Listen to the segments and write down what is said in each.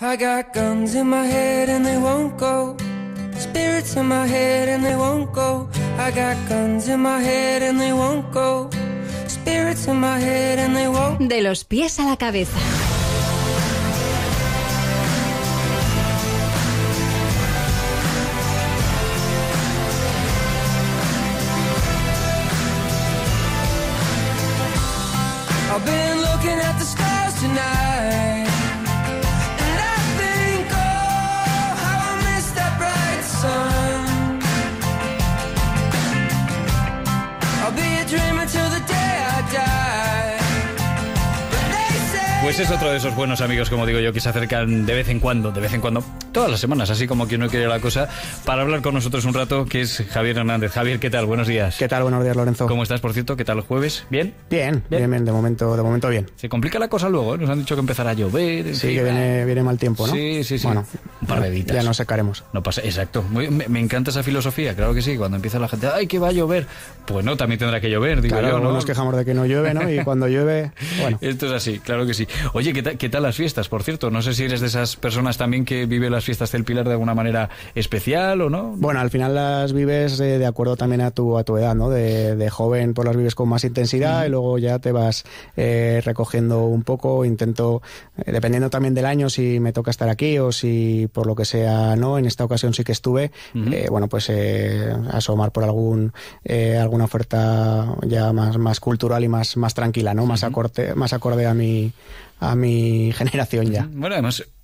I got guns in my head and they won't go. Spirits in my head and they won't go. I got guns in my head and they won't go. Spirits in my head and they won't. De los pies a la cabeza. Pues es otro de esos buenos amigos, como digo yo, que se acercan de vez en cuando, de vez en cuando, todas las semanas, así como quien no quiere la cosa, para hablar con nosotros un rato, que es Javier Hernández. Javier, ¿qué tal? Buenos días. ¿Qué tal? Buenos días, Lorenzo. ¿Cómo estás, por cierto? ¿Qué tal el jueves? ¿Bien? Bien, bien, bien, de momento, de momento bien. Se complica la cosa luego, ¿eh? nos han dicho que empezará a llover. Sí, que viene, mal tiempo, ¿no? Sí, sí, sí. Bueno, un par de días Ya nos secaremos. No pasa, exacto. me, encanta esa filosofía, claro que sí. Cuando empieza la gente, ay, que va a llover. Pues no, también tendrá que llover, digo yo, ¿no? Nos quejamos de que no llueve, ¿no? Y cuando llueve, bueno. Esto es así, claro que sí. Oye, ¿qué, ¿qué, tal las fiestas, por cierto? No sé si eres de esas personas también que vive las fiestas del Pilar de alguna manera especial o no. Bueno, al final las vives eh, de acuerdo también a tu, a tu edad, ¿no? De, joven, pues las vives con más intensidad y luego ya te vas eh, recogiendo un poco. Intento, eh, dependiendo también del año, si me toca estar aquí o si por lo que sea no. En esta ocasión sí que estuve. bueno, pues asomar por algún alguna oferta ya más, más cultural y más, más tranquila, ¿no? Más acorde, más acorde a mi a mi generación ya. Bueno,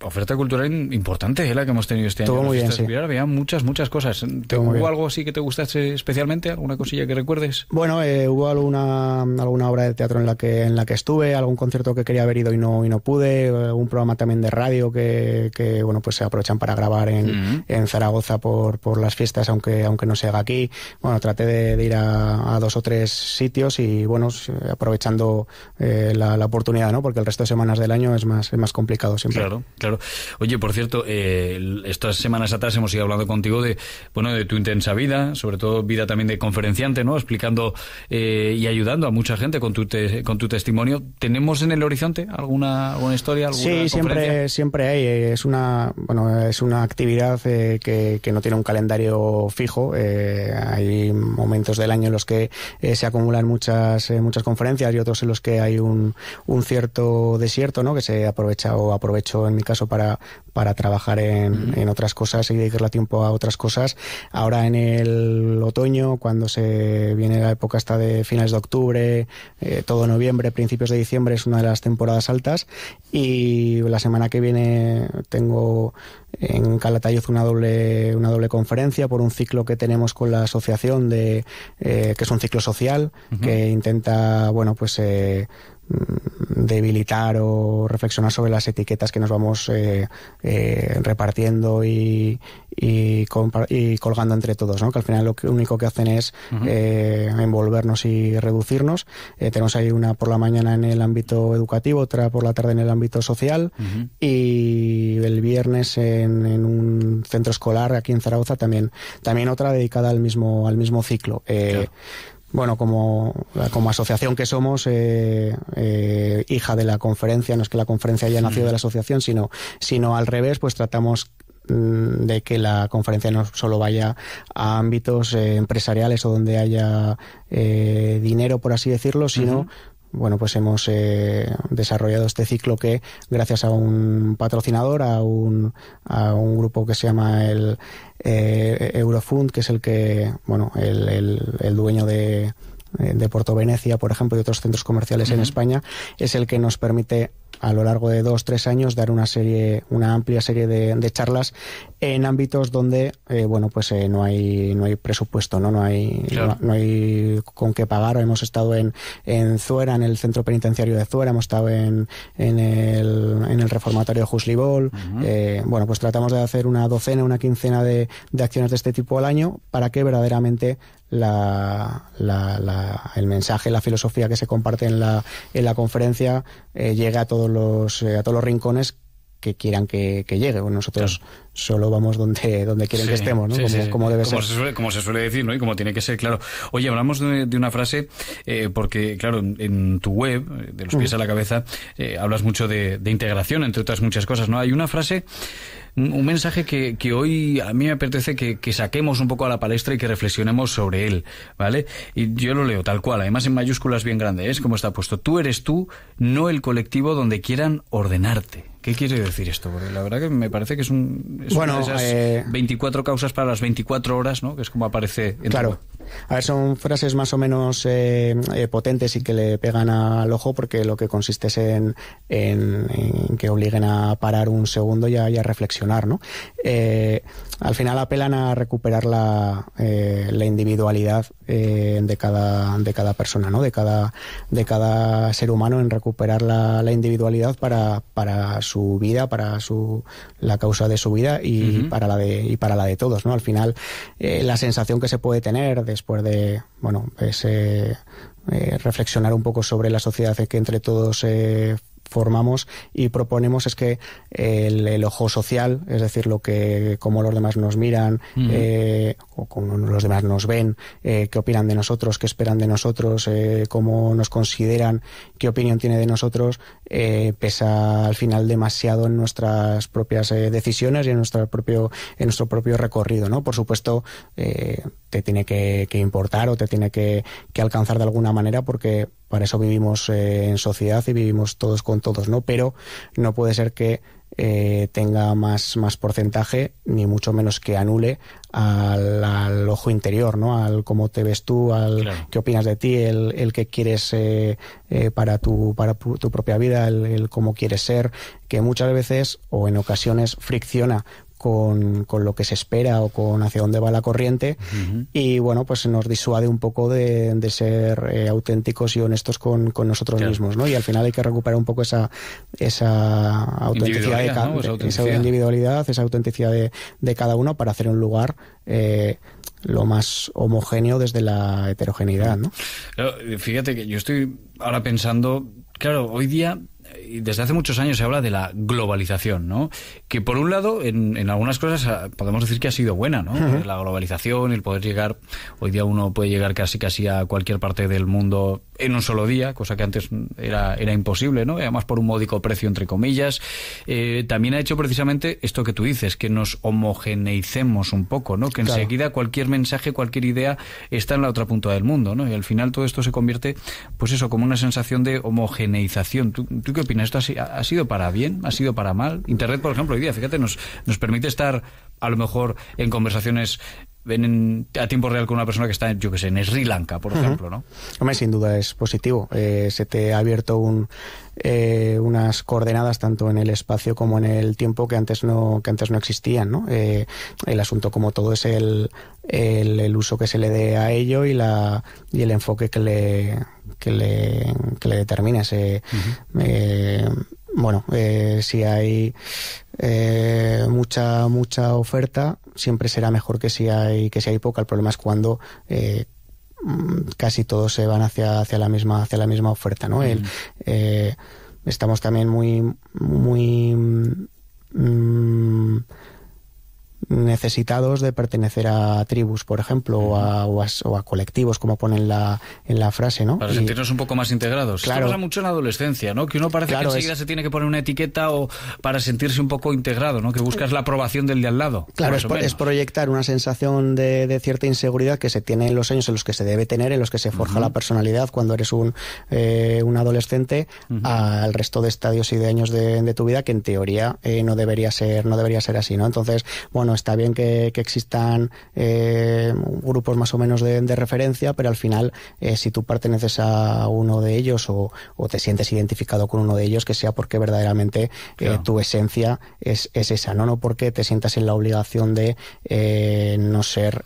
oferta cultural importante la que hemos tenido este Todo Muy bien, sí. había muchas, muchas cosas. ¿Hubo algo así que te gustase especialmente? ¿Alguna cosilla que recuerdes? Bueno, eh, hubo alguna, alguna obra de teatro en la que en la que estuve, algún concierto que quería haber ido y no, y no pude, eh, un programa también de radio que, bueno pues se aprovechan para grabar en, mm-hmm. en Zaragoza por, por las fiestas, aunque, aunque no se haga aquí. Bueno, traté de, ir a, dos o tres sitios y bueno, aprovechando eh, la, oportunidad, ¿no? Porque el resto de semanas del año es más, es más complicado siempre. Claro, claro Oye, por cierto, eh, estas semanas atrás hemos ido hablando contigo de, bueno, de tu intensa vida, sobre todo vida también de conferenciante, ¿no? Explicando eh, y ayudando a mucha gente con tu, con tu testimonio. ¿Tenemos en el horizonte alguna, historia, alguna Sí, siempre, siempre hay. Es una, bueno, es una actividad eh, que, no tiene un calendario fijo. hay momentos del año en los que se acumulan muchas, muchas conferencias y otros en los que hay un, un cierto desierto, ¿no? Que se aprovecha o aprovecho en mi para, para trabajar en, otras cosas y dedicarle tiempo a otras cosas. Ahora en el otoño, cuando se viene la época hasta de finales de octubre, eh, todo noviembre, principios de diciembre es una de las temporadas altas y la semana que viene tengo en Calatayud una doble, una doble conferencia por un ciclo que tenemos con la asociación de, eh, que es un ciclo social que intenta, bueno, pues eh, Mm, debilitar o reflexionar sobre las etiquetas que nos vamos eh, eh, repartiendo y, y, colgando entre todos, ¿no? que al final lo único que hacen es eh, envolvernos y reducirnos. tenemos ahí una por la mañana en el ámbito educativo, otra por la tarde en el ámbito social y el viernes en, un centro escolar aquí en Zaragoza también, también otra dedicada al mismo, al mismo ciclo. Bueno, como, como asociación que somos, eh, eh, hija de la conferencia, no es que la conferencia haya nacido de la asociación, sino, sino al revés, pues tratamos mm, de que la conferencia no solo vaya a ámbitos eh, empresariales o donde haya dinero, por así decirlo, sino bueno, pues hemos eh, desarrollado este ciclo que, gracias a un patrocinador, a un, a un grupo que se llama el eh, Eurofund, que es el que, bueno, el, dueño de, eh, de Porto Venecia, por ejemplo, y otros centros comerciales en España, es el que nos permite a lo largo de dos, tres años, dar una serie, una amplia serie de, charlas en ámbitos donde, eh, bueno, pues eh, no hay no hay presupuesto, no, no hay no, hay con qué pagar. Hemos estado en, en Zuera, en el centro penitenciario de Zuera, hemos estado en, en, el, en el reformatorio de Juslibol. Eh, bueno, pues tratamos de hacer una docena, una quincena de acciones de este tipo al año para que verdaderamente el mensaje, la filosofía que se comparte en la, en la conferencia llega eh, llegue a todos, los, eh, a todos los rincones que quieran que, llegue. nosotros solo vamos donde, donde quieren que estemos, ¿no? como, como, debe Se suele, como se suele decir, ¿no? Y como tiene que ser, claro. Oye, hablamos de, una frase, eh, porque, claro, en, tu web, eh, de los pies mm. a la cabeza, eh, hablas mucho de, integración, entre otras muchas cosas, ¿no? Hay una frase, un, mensaje que, hoy a mí me apetece que, saquemos un poco a la palestra y que reflexionemos sobre él, ¿vale? Y yo lo leo tal cual, además en mayúsculas bien grandes, es como está puesto. Tú eres tú, no el colectivo donde quieran ordenarte. ¿Qué quiere decir esto? Porque la verdad que me parece que es un, bueno, 24 eh, causas para las 24 horas, ¿no? Que es como aparece. claro. A ver, son frases más o menos eh, eh, potentes y que le pegan al ojo porque lo que consiste es en, que obliguen a parar un segundo y a, reflexionar, ¿no? al final apelan a recuperar la, individualidad de cada de cada persona, ¿no? De cada de cada ser humano en recuperar la, individualidad para para su vida, para su la causa de su vida y, para, la de, y para la de todos. ¿no? Al final, eh, la sensación que se puede tener después de bueno, ese, eh, eh, reflexionar un poco sobre la sociedad es que entre todos formamos y proponemos es que el, ojo social, es decir, lo que como los demás nos miran eh, o cómo los demás nos ven, eh, qué opinan de nosotros, qué esperan de nosotros, eh, cómo nos consideran, qué opinión tiene de nosotros, pesa al final demasiado en nuestras propias decisiones y en nuestro propio en nuestro propio recorrido, ¿no? Por supuesto, te tiene que, importar o te tiene que, que alcanzar de alguna manera porque para eso vivimos eh, en sociedad y vivimos todos con todos, ¿no? Pero no puede ser que eh, tenga más, más porcentaje, ni mucho menos que anule al, ojo interior, ¿no? Al cómo te ves tú, al qué opinas de ti, el, el que quieres eh, para, tu, para tu propia vida, el, el, cómo quieres ser, que muchas veces o en ocasiones fricciona con, con, lo que se espera o con hacia dónde va la corriente y bueno pues nos disuade un poco de, de ser eh, auténticos y honestos con, con nosotros mismos ¿no? y al final hay que recuperar un poco esa esa autenticidad, de, esa individualidad esa autenticidad de, de, cada uno para hacer un lugar eh, lo más homogéneo desde la heterogeneidad, ¿no? fíjate que yo estoy ahora pensando, claro, hoy día desde hace muchos años se habla de la globalización, ¿no? Que por un lado, en, algunas cosas ah, podemos decir que ha sido buena, ¿no? La globalización, el poder llegar, hoy día uno puede llegar casi casi a cualquier parte del mundo en un solo día, cosa que antes era, era imposible, ¿no? Además por un módico precio, entre comillas. Eh, también ha hecho precisamente esto que tú dices, que nos homogeneicemos un poco, ¿no? Que enseguida cualquier mensaje, cualquier idea está en la otra punta del mundo, ¿no? Y al final todo esto se convierte, pues eso, como una sensación de homogeneización. ¿Tú, qué opinas? ¿Esto ha, ha, sido para bien? ¿Ha sido para mal? Internet, por ejemplo, hoy día, fíjate, nos, nos permite estar a lo mejor en conversaciones ven en, a tiempo real con una persona que está, yo que sé, en Sri Lanka, por ejemplo, ¿no? Hombre, sin duda es positivo. Eh, se te ha abierto un, eh, unas coordenadas tanto en el espacio como en el tiempo que antes no, que antes no existían, ¿no? Eh, el asunto como todo es el, uso que se le dé a ello y, la, y el enfoque que le, que le, que le bueno, eh, si hay eh, mucha mucha oferta, siempre será mejor que si hay que si hay poca. El problema es cuando eh, mm, casi todos se van hacia hacia la misma hacia la misma oferta, ¿no? Mm. estamos también muy muy mm, necesitados de pertenecer a tribus, por ejemplo, o a, colectivos, como ponen en la, en la frase, ¿no? Para sentirnos un poco más integrados. Claro. Esto pasa mucho en la adolescencia, ¿no? Que uno parece que enseguida se tiene que poner una etiqueta o para sentirse un poco integrado, ¿no? Que buscas la aprobación del de al lado. Claro, es, proyectar una sensación de, cierta inseguridad que se tiene en los años en los que se debe tener, en los que se forja la personalidad cuando eres un, eh, un adolescente, al resto de estadios y de años de, de tu vida que en teoría eh, no debería ser no debería ser así, ¿no? Entonces, bueno, está bien que, existan eh, grupos más o menos de, referencia, pero al final, eh, si tú perteneces a uno de ellos o, te sientes identificado con uno de ellos, que sea porque verdaderamente eh, tu esencia es, esa, ¿no? No porque te sientas en la obligación de no ser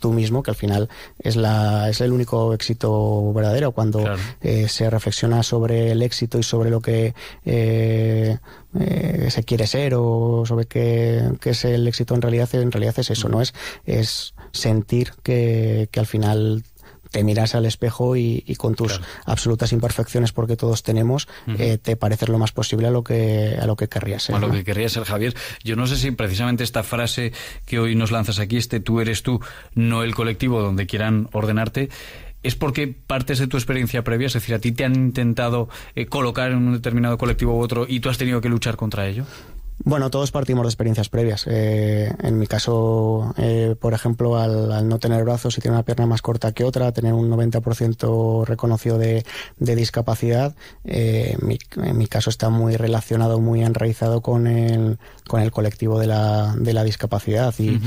tú mismo, que al final es, la, es el único éxito verdadero. Cuando se reflexiona sobre el éxito y sobre lo que eh, se quiere ser o sobre qué, qué, es el éxito en realidad, en realidad es eso, ¿no? Es, es sentir que, que al final te miras al espejo y, con tus absolutas imperfecciones porque todos tenemos eh, te pareces lo más posible a lo que a lo que querrías ser a lo que querrías ser Javier yo no sé si precisamente esta frase que hoy nos lanzas aquí este tú eres tú no el colectivo donde quieran ordenarte es porque partes de tu experiencia previa, es decir, a ti te han intentado eh, colocar en un determinado colectivo u otro y tú has tenido que luchar contra ello. Bueno, todos partimos de experiencias previas. Eh, en mi caso, eh, por ejemplo, al, no tener brazos y tener una pierna más corta que otra, tener un 90% reconocido de, discapacidad, mi, en mi caso está muy relacionado, muy enraizado con el, colectivo de la, discapacidad. y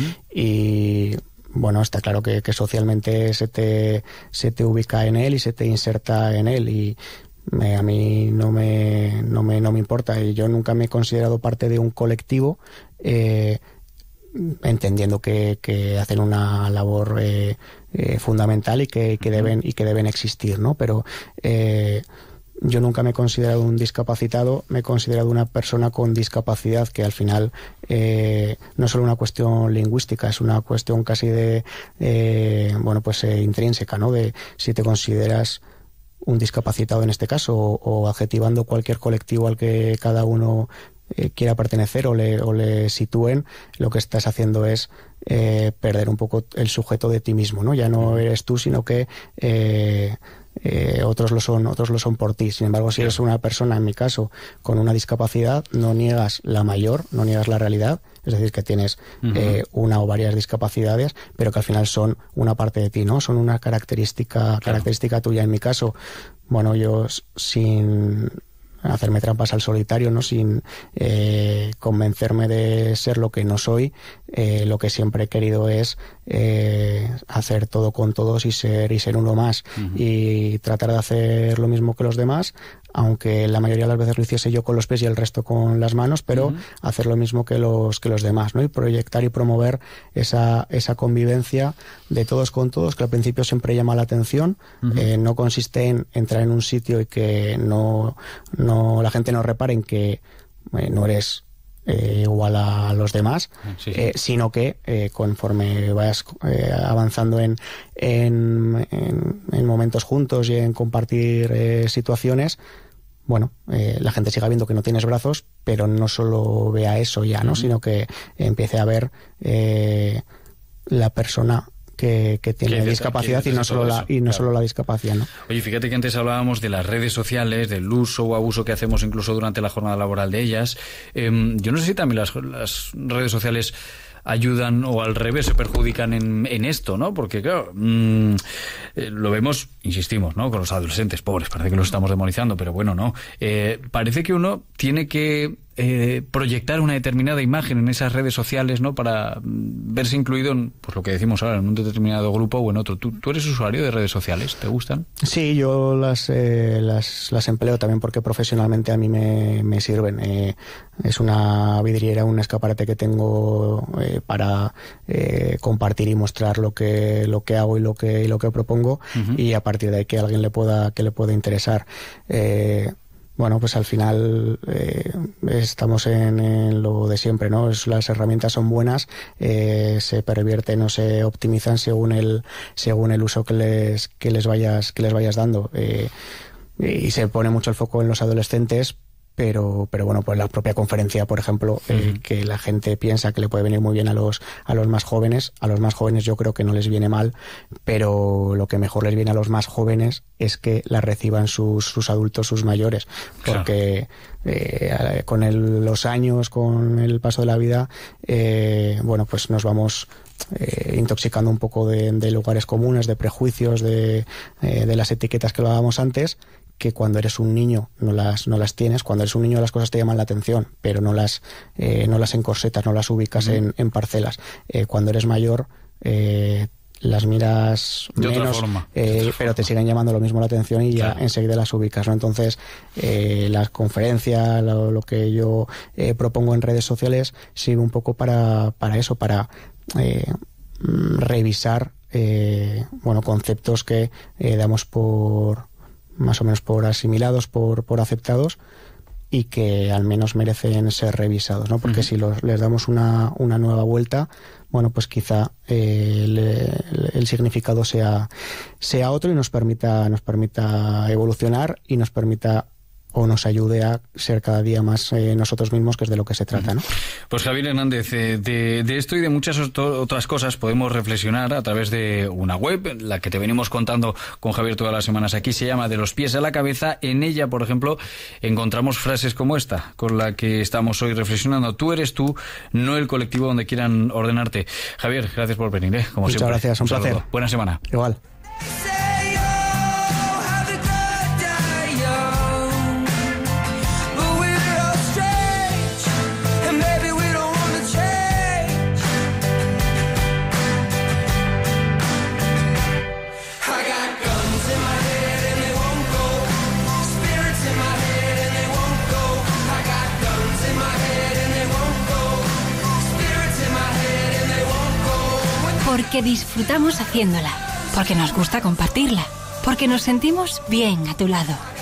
bueno, está claro que, socialmente se te, se te ubica en él y se te inserta en él y eh, a mí no me, no me, importa y yo nunca me he considerado parte de un colectivo eh, entendiendo que, hacen una labor eh, fundamental y que, deben y que deben existir no pero yo nunca me he considerado un discapacitado, me he considerado una persona con discapacidad que al final eh, no es solo una cuestión lingüística, es una cuestión casi de, eh, bueno, pues eh, intrínseca, ¿no? De si te consideras un discapacitado en este caso o, adjetivando cualquier colectivo al que cada uno quiera pertenecer o le, o le sitúen, lo que estás haciendo es perder un poco el sujeto de ti mismo, ¿no? Ya no eres tú, sino que eh, otros lo son, otros lo son por ti. Sin embargo, si eres una persona, en mi caso, con una discapacidad, no niegas la mayor, no niegas la realidad, es decir, que tienes eh, una o varias discapacidades, pero que al final son una parte de ti, ¿no? Son una característica, característica tuya. En mi caso, bueno, yo sin hacerme trampas al solitario, ¿no? Sin eh, convencerme de ser lo que no soy. Eh, lo que siempre he querido es eh, hacer todo con todos y ser y ser uno más y tratar de hacer lo mismo que los demás aunque la mayoría de las veces lo hiciese yo con los pies y el resto con las manos, pero hacer lo mismo que los, que los demás, ¿no? Y proyectar y promover esa, esa convivencia de todos con todos, que al principio siempre llama la atención, eh, no consiste en entrar en un sitio y que no, no la gente no repare en que eh, no eres eh, igual a los demás, sino que conforme vayas avanzando en, en, en, momentos juntos y en compartir situaciones, bueno, eh, la gente siga viendo que no tienes brazos, pero no solo vea eso ya, ¿no? Sino que empiece a ver eh, la persona que, tiene discapacidad y no solo la y no la discapacidad ¿no? oye fíjate que antes hablábamos de las redes sociales del uso o abuso que hacemos incluso durante la jornada laboral de ellas em, yo no sé si también las, redes sociales ayudan o al revés se perjudican en, esto, ¿no? Porque, claro, mm, eh, lo vemos insistimos, ¿no? Con los adolescentes, pobres, parece que los estamos demonizando, pero bueno, no. Eh, parece que uno tiene que eh, proyectar una determinada imagen en esas redes sociales, ¿no? Para mm, verse incluido en, pues lo que decimos ahora, en un determinado grupo o en otro. ¿Tú, eres usuario de redes sociales? ¿Te gustan? Sí, yo las, eh, las, las, empleo también porque profesionalmente a mí me, sirven. es una vidriera, un escaparate que tengo para compartir y mostrar lo que, lo que hago y lo que, lo que propongo. Y partir de que alguien le pueda, que le pueda interesar. Eh, bueno, pues al final eh, estamos en, lo de siempre, ¿no? las herramientas son buenas, eh, se pervierten o se optimizan según el, según el uso que les, que les vayas, que les vayas dando. y se pone mucho el foco en los adolescentes pero, pero bueno, pues la propia conferencia, por ejemplo, eh, que la gente piensa que le puede venir muy bien a los, a los más jóvenes, a los más jóvenes yo creo que no les viene mal, pero lo que mejor les viene a los más jóvenes es que la reciban sus, sus adultos, sus mayores, porque eh, con los años, con el paso de la vida, eh, bueno, pues nos vamos intoxicando un poco de, lugares comunes, de prejuicios, de, de las etiquetas que lo dábamos antes, que cuando eres un niño no las, no las tienes. Cuando eres un niño las cosas te llaman la atención, pero no las, eh, no las encorsetas, no las ubicas en, parcelas. Eh, cuando eres mayor... Eh, las miras menos, pero te siguen llamando lo mismo la atención y ya enseguida las ubicas, Entonces, las conferencias, lo, que yo propongo en redes sociales sirve un poco para, para eso, para mm, revisar, bueno, conceptos que damos por más o menos por asimilados, por, por aceptados, y que al menos merecen ser revisados, ¿no? Porque si les damos una, nueva vuelta, bueno, pues quizá el, eh, el, significado sea, sea otro y nos permita, nos permita evolucionar y nos permita o nos ayude a ser cada día más eh, nosotros mismos, que es de lo que se trata. ¿no? Pues Javier Hernández, eh, de, esto y de muchas otras cosas podemos reflexionar a través de una web, la que te venimos contando con Javier todas las semanas aquí, se llama De los pies a la cabeza. En ella, por ejemplo, encontramos frases como esta, con la que estamos hoy reflexionando. Tú eres tú, no el colectivo donde quieran ordenarte. Javier, gracias por venir. ¿eh? Como muchas gracias, un placer. Buena semana. Igual. disfrutamos haciéndola, porque nos gusta compartirla, porque nos sentimos bien a tu lado.